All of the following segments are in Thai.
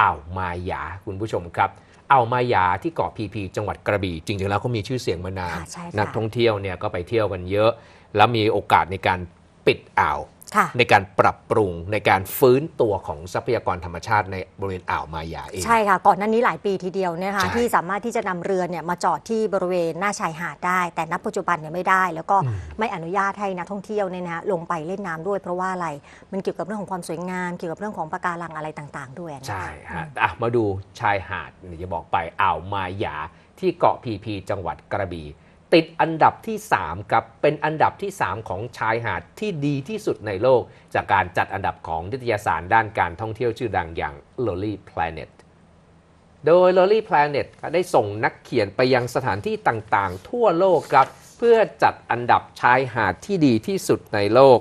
อ่าวมายา คุณผู้ชมครับอ่าวมายาที่เกาะพีพีจังหวัดกระบี่จริง ๆ แล้วเขามีชื่อเสียงมานานนักท่องเที่ยวเนี่ยก็ไปเที่ยวกันเยอะ แล้วมีโอกาสในการปิดอ่าวในการปรับปรุงในการฟื้นตัวของทรัพยากรธรรมชาติในบริเวณอ่าวมายาเองใช่ค่ะก่อนหน้านี้หลายปีทีเดียวนะคะที่สามารถที่จะนำเรือเนี่ยมาจอดที่บริเวณหน้าชายหาดได้ แต่ณปัจจุบันเนี่ยไม่ได้ แล้วก็ไม่อนุญาตให้นักท่องเที่ยวเนี่ยนะลงไปเล่นน้ำด้วย เพราะว่าอะไรมันเกี่ยวกับเรื่องของความสวยงามเกี่ยวกับเรื่องของปะการังอะไรต่าง ๆด้วยใช่ฮะมาดูชายหาดเดี๋ยวจะบอกไปอ่าวมายาที่เกาะพีพี จังหวัดกระบี่ติดอันดับที่3ครับเป็นอันดับที่ 3 ของชายหาดที่ดีที่สุดในโลก จากการจัดอันดับของนิตยสารด้านการท่องเที่ยวชื่อดังอย่าง Lonely Planet โดย Lonely Planet ได้ส่งนักเขียนไปยังสถานที่ต่างๆทั่วโลกครับ เพื่อจัดอันดับชายหาดที่ดีที่สุดในโลก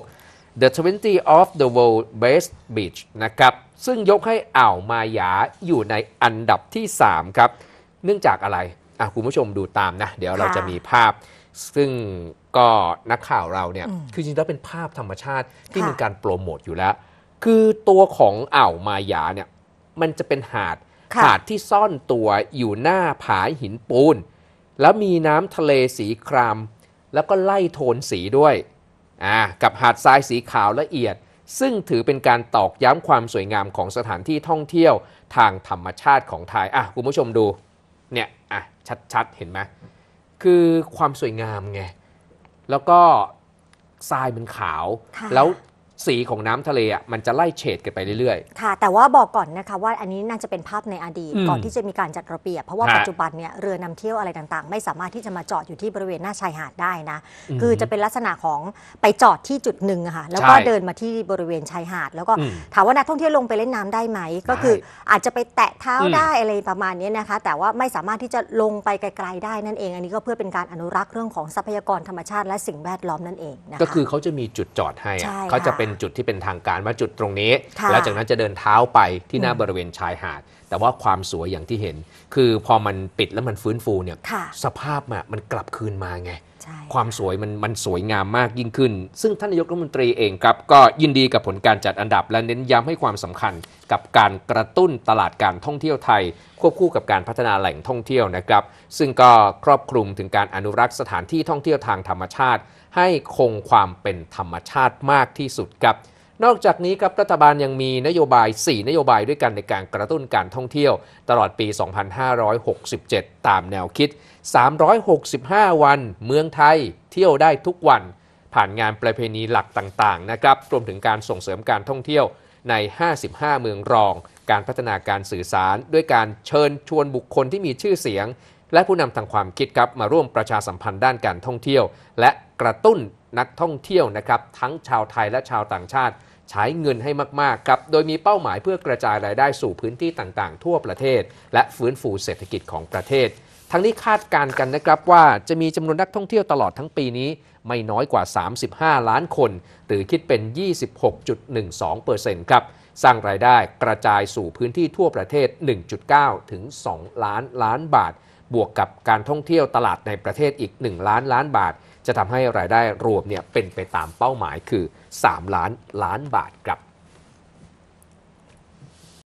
The 20 of the World Best Beach นะครับ ซึ่งยกให้อ่าวมายาอยู่ในอันดับที่3ครับเนื่องจากอะไรคุณผู้ชมดูตามนะเดี๋ยวเราจะมีภาพ ซึ่งก็นักข่าวเราเนี่ยคือจริงแล้วเป็นภาพธรรมชาติที่มีการโปรโมทอยู่แล้ว คือตัวของอ่าวมายาเนี่ยมันจะเป็นหาดหาดที่ซ่อนตัวอยู่หน้าผาหินปูนแล้วมีน้ำทะเลสีครามแล้วก็ไล่โทนสีด้วยอ่ากับหาดทรายสีขาวละเอียด ซึ่งถือเป็นการตอกย้ำความสวยงามของสถานที่ท่องเที่ยวทางธรรมชาติของไทยอ่ะคุณผู้ชมดูเนี่ย อ่ะ ชัดๆ เห็นไหม คือความสวยงามไง แล้วก็ทรายมันขาว แล้วสีของน้ำทะเลอ่ะมันจะไล่เฉดกันไปเรื่อยๆ ค่ะ แต่ว่าบอกก่อนนะคะว่าอันนี้น่าจะเป็นภาพในอดีตก่อนที่จะมีการจัดระเบียบ เพราะว่าปัจจุบันเนี่ยเรือนำเที่ยวอะไรต่างๆ ไม่สามารถที่จะมาจอดอยู่ที่บริเวณหน้าชายหาดได้นะคือจะเป็นลักษณะของไปจอดที่จุดหนึ่งค่ะแล้วก็เดินมาที่บริเวณชายหาดแล้วก็ถามว่านักท่องเที่ยวลงไปเล่นน้ำได้ไหมก็คืออาจจะไปแตะเท้าได้อะไรประมาณนี้นะคะ แต่ว่าไม่สามารถที่จะลงไปไกลๆได้นั่นเอง อันนี้ก็เพื่อเป็นการอนุรักษ์เรื่องของทรัพยากรธรรมชาติและสิ่งแวดล้อมนั่นเองนะคะก็คือเขาจะมีจุดจอดให้เขาจะเป็นนจุดที่เป็นทางการว่าจุดตรงนี้แล้วจากนั้นจะเดินเท้าไปที่หน้าบริเวณชายหาด แต่ว่าความสวยอย่างที่เห็น คือพอมันปิดแล้วมันฟื้นฟูเนี่ยสภาพมันกลับคืนมาไงความสวยมันมันสวยงามมากยิ่งขึ้น ซึ่งท่านนายกรัฐมนตรีเองครับก็ยินดีกับผลการจัดอันดับและเน้นย้ำให้ความสำคัญกับการกระตุ้นตลาดการท่องเที่ยวไทย ควบคู่กับการพัฒนาแหล่งท่องเที่ยวนะครับ ซึ่งก็ครอบคลุมถึงการอนุรักษ์สถานที่ท่องเที่ยวทางธรรมชาติให้คงความเป็นธรรมชาติมากที่สุดครับ นอกจากนี้ครับรัฐบาลยังมีนโยบาย 4 นโยบายด้วยกันในการกระตุ้นการท่องเที่ยว ตลอดปี 2567 ตามแนวคิด 365 วันเมืองไทยเที่ยวได้ทุกวัน ผ่านงานประเพณีหลักต่าง ๆ นะครับรวมถึงการส่งเสริมการท่องเที่ยว ใน 55 เมืองรอง การพัฒนาการสื่อสาร ด้วยการเชิญชวนบุคคลที่มีชื่อเสียงและผู้นำทางความคิดครับมาร่วมประชาสัมพันธ์ด้านการท่องเที่ยว และกระตุ้นนักท่องเที่ยวนะครับทั้งชาวไทยและชาวต่างชาติ ใช้เงินให้มากๆครับโดยมีเป้าหมายเพื่อกระจายรายได้สู่พื้นที่ต่างๆทั่วประเทศ และฟื้นฟูเศรษฐกิจของประเทศ ทั้งนี้คาดการณ์กันนะครับว่าจะมีจำนวนนักท่องเที่ยวตลอดทั้งปีนี้ไม่น้อยกว่า 35 ล้านคน หรือคิดเป็น 26.12%ครับสร้างรายได้กระจายสู่พื้นที่ทั่วประเทศ 1.9ถึง2ล้านล้านบาทบวกกับการท่องเที่ยวตลาดในประเทศอีก 1 ล้านล้านบาท จะทำให้รายได้รวมเนี่ยเป็นไปตามเป้าหมายคือ 3 ล้านล้านบาทครับ